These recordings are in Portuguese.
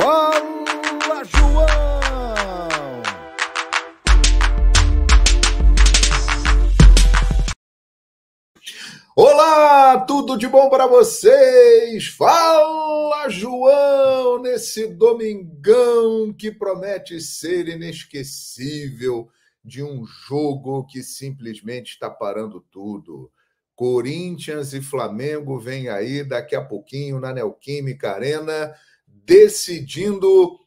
Fala, João! Olá, tudo de bom para vocês? Fala, João! Nesse domingão que promete ser inesquecível de um jogo que simplesmente está parando tudo. Corinthians e Flamengo vem aí daqui a pouquinho na Neoquímica Arena decidindo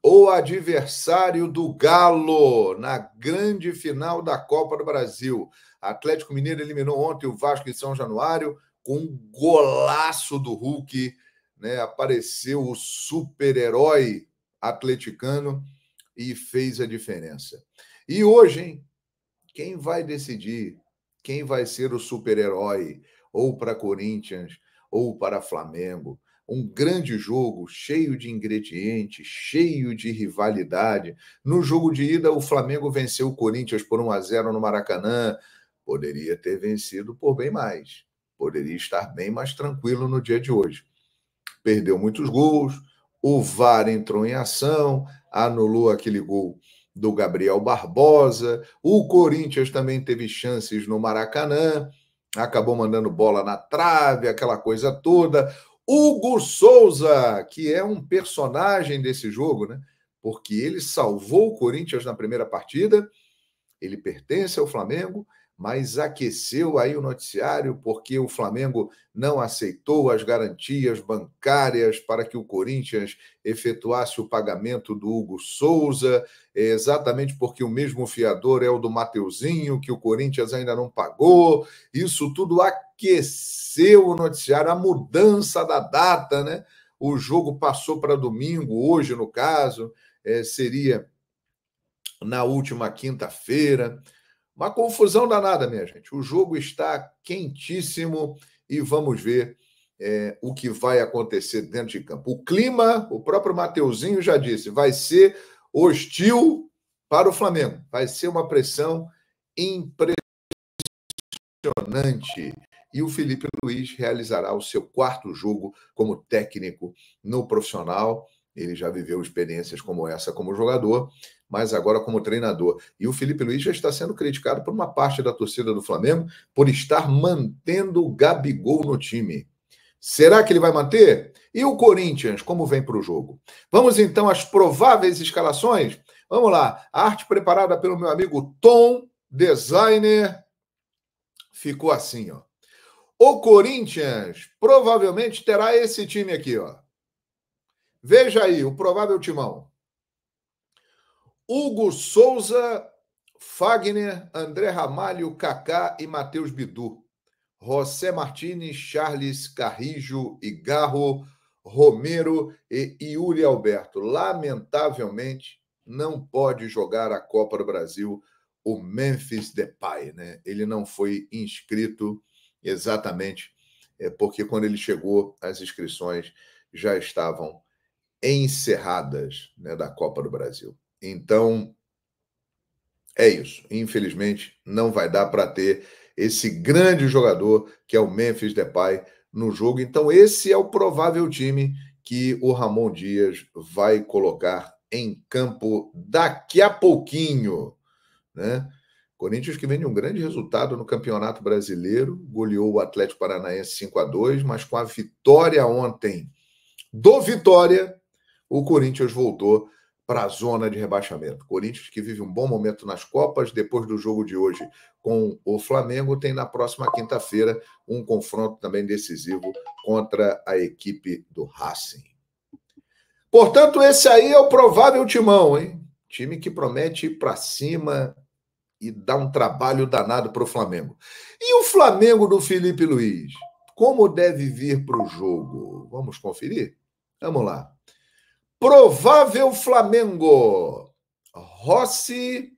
o adversário do Galo na grande final da Copa do Brasil. Atlético Mineiro eliminou ontem o Vasco em São Januário com um golaço do Hulk, né? Apareceu o super-herói atleticano e fez a diferença. E hoje, hein? Quem vai decidir quem vai ser o super-herói ou para Corinthians ou para Flamengo? um grande jogo, cheio de ingredientes, cheio de rivalidade. No jogo de ida, o Flamengo venceu o Corinthians por 1 a 0 no Maracanã. Poderia ter vencido por bem mais. Poderia estar bem mais tranquilo no dia de hoje. Perdeu muitos gols, o VAR entrou em ação, anulou aquele gol do Gabriel Barbosa. O Corinthians também teve chances no Maracanã, acabou mandando bola na trave, aquela coisa toda. Hugo Souza, que é um personagem desse jogo, né? Porque ele salvou o Corinthians na primeira partida, ele pertence ao Flamengo mas aqueceu aí o noticiário porque o Flamengo não aceitou as garantias bancárias para que o Corinthians efetuasse o pagamento do Hugo Souza, é, exatamente porque o mesmo fiador é o do Mateuzinho, que o Corinthians ainda não pagou. Isso tudo aqueceu o noticiário, a mudança da data, né? O jogo passou para domingo, hoje, no caso, é, seria na última quinta-feira. Uma confusão danada, minha gente. O jogo está quentíssimo e vamos ver é, o que vai acontecer dentro de campo. O clima, o próprio Mateuzinho já disse, vai ser hostil para o Flamengo. Vai ser uma pressão impressionante. E o Felipe Luiz realizará o seu quarto jogo como técnico no profissional. Ele já viveu experiências como essa como jogador, mas agora como treinador. E o Felipe Luiz já está sendo criticado por uma parte da torcida do Flamengo por estar mantendo o Gabigol no time. Será que ele vai manter? E o Corinthians, como vem para o jogo? Vamos então às prováveis escalações? Vamos lá. A arte preparada pelo meu amigo Tom, designer. Ficou assim, ó. O Corinthians provavelmente terá esse time aqui, ó. Veja aí o provável timão. Hugo Souza, Fagner, André Ramalho, Kaká e Matheus Bidu. José Martins, Charles Carrijo e Garro, Romero e Yuri Alberto. Lamentavelmente, não pode jogar a Copa do Brasil o Memphis Depay, né? Ele não foi inscrito exatamente é, porque quando ele chegou, as inscrições já estavam encerradas né, da Copa do Brasil. Então, é isso. Infelizmente, não vai dar para ter esse grande jogador que é o Memphis Depay no jogo. Então, esse é o provável time que o Ramon Dias vai colocar em campo daqui a pouquinho, né? Corinthians que vem de um grande resultado no Campeonato Brasileiro, goleou o Atlético Paranaense 5 a 2, mas com a vitória ontem do Vitória, o Corinthians voltou para a zona de rebaixamento. Corinthians, que vive um bom momento nas Copas, depois do jogo de hoje com o Flamengo, tem na próxima quinta-feira um confronto também decisivo contra a equipe do Racing. Portanto, esse aí é o provável timão, hein? Time que promete ir para cima e dar um trabalho danado para o Flamengo. E o Flamengo do Felipe Luiz? Como deve vir para o jogo? Vamos conferir? Vamos lá. Provável Flamengo: Rossi,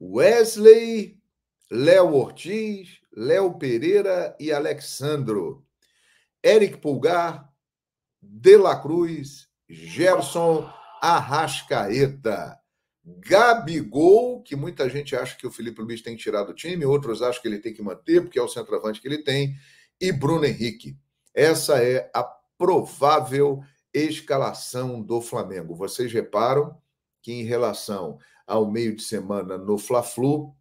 Wesley, Léo Ortiz, Léo Pereira e Alexandro. Eric Pulgar, De La Cruz, Gerson Arrascaeta. Gabigol, que muita gente acha que o Felipe Luiz tem que tirar do time, outros acham que ele tem que manter, porque é o centroavante que ele tem, e Bruno Henrique. Essa é a provável escalação do Flamengo. Vocês reparam que em relação ao meio de semana no Fla-Flu,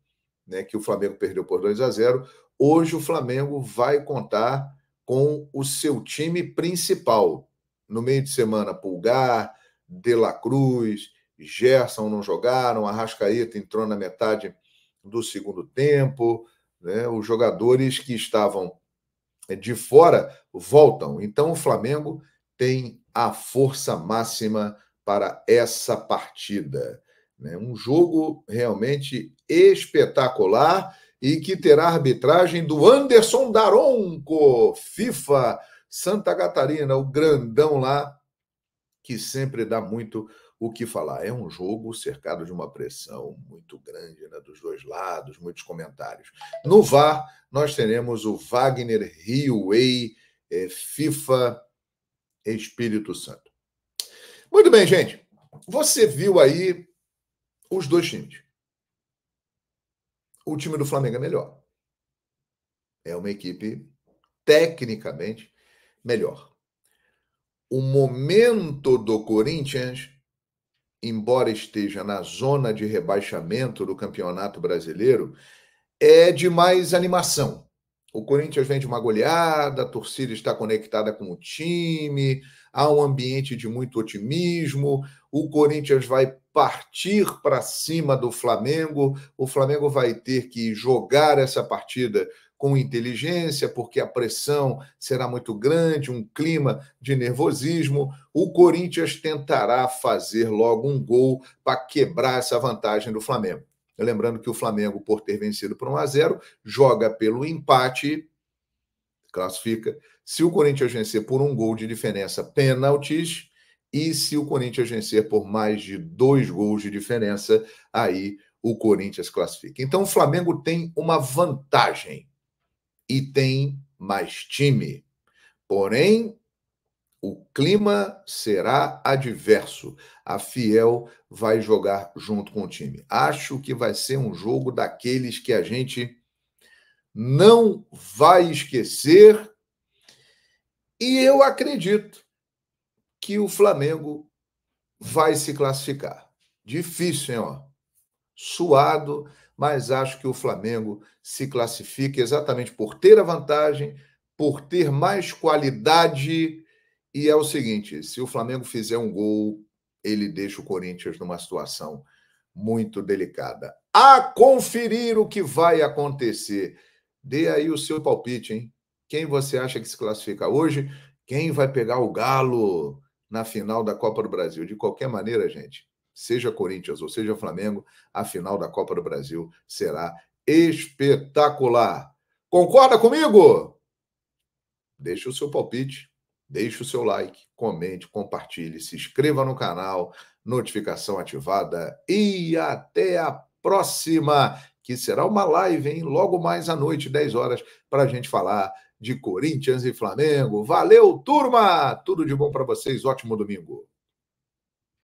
né, que o Flamengo perdeu por 2 a 0, hoje o Flamengo vai contar com o seu time principal. No meio de semana, Pulgar, De La Cruz, Gerson não jogaram, Arrascaeta entrou na metade do segundo tempo, né? os jogadores que estavam eh, de fora voltam. Então o Flamengo tem a força máxima para essa partida. Né? Um jogo realmente espetacular e que terá arbitragem do Anderson Daronco, FIFA Santa Catarina, o grandão lá, que sempre dá muito o que falar. É um jogo cercado de uma pressão muito grande né, dos dois lados, muitos comentários. No VAR, nós teremos o Wagner Riway, é, eh, FIFA Espírito Santo. Muito bem, gente. Você viu aí os dois times. O time do Flamengo é melhor. É uma equipe tecnicamente melhor. O momento do Corinthians, embora esteja na zona de rebaixamento do Campeonato Brasileiro, é de mais animação o Corinthians vende uma goleada, a torcida está conectada com o time, há um ambiente de muito otimismo, o Corinthians vai partir para cima do Flamengo, o Flamengo vai ter que jogar essa partida com inteligência, porque a pressão será muito grande, um clima de nervosismo. O Corinthians tentará fazer logo um gol para quebrar essa vantagem do Flamengo. Lembrando que o Flamengo, por ter vencido por 1 a 0, joga pelo empate, classifica. Se o Corinthians vencer por um gol de diferença, pênaltis. E se o Corinthians vencer por mais de dois gols de diferença, aí o Corinthians classifica. Então o Flamengo tem uma vantagem e tem mais time. Porém, o clima será adverso. A Fiel vai jogar junto com o time. Acho que vai ser um jogo daqueles que a gente não vai esquecer. E eu acredito que o Flamengo vai se classificar. Difícil, hein? Ó? Suado, mas acho que o Flamengo se classifica exatamente por ter a vantagem, por ter mais qualidade e é o seguinte: se o Flamengo fizer um gol, ele deixa o Corinthians numa situação muito delicada. A conferir o que vai acontecer. Dê aí o seu palpite, hein? Quem você acha que se classifica hoje? Quem vai pegar o Galo na final da Copa do Brasil? De qualquer maneira, gente, seja Corinthians ou seja Flamengo, a final da Copa do Brasil será espetacular. Concorda comigo? Deixa o seu palpite Deixe o seu like, comente, compartilhe, se inscreva no canal, notificação ativada e até a próxima, que será uma live, hein? Logo mais à noite, 10 horas, para a gente falar de Corinthians e Flamengo. Valeu, turma! Tudo de bom para vocês, ótimo domingo.